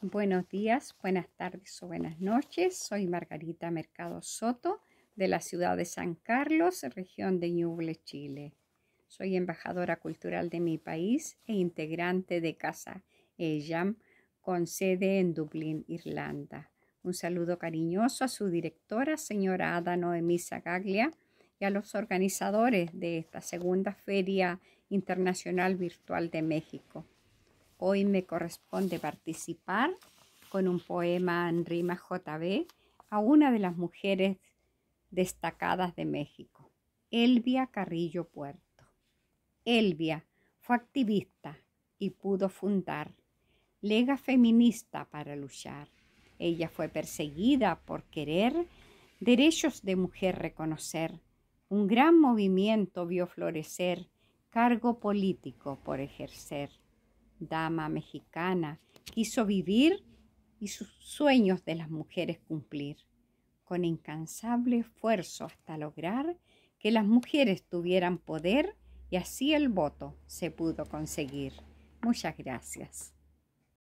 Buenos días, buenas tardes o buenas noches. Soy Margarita Mercado Soto de la ciudad de San Carlos, región de Ñuble, Chile. Soy embajadora cultural de mi país e integrante de Casa EJAM con sede en Dublín, Irlanda. Un saludo cariñoso a su directora, señora Ada Noemí Gaglia, y a los organizadores de esta segunda Feria Internacional Virtual de México Hoy me corresponde participar con un poema en rima JB a una de las mujeres destacadas de México, Elvia Carrillo Puerto. Elvia fue activista y pudo fundar Lega Feminista para luchar. Ella fue perseguida por querer derechos de mujer reconocer. Un gran movimiento vio florecer cargo político por ejercer dama mexicana, quiso vivir y sus sueños de las mujeres cumplir, con incansable esfuerzo hasta lograr que las mujeres tuvieran poder y así el voto se pudo conseguir. Muchas gracias.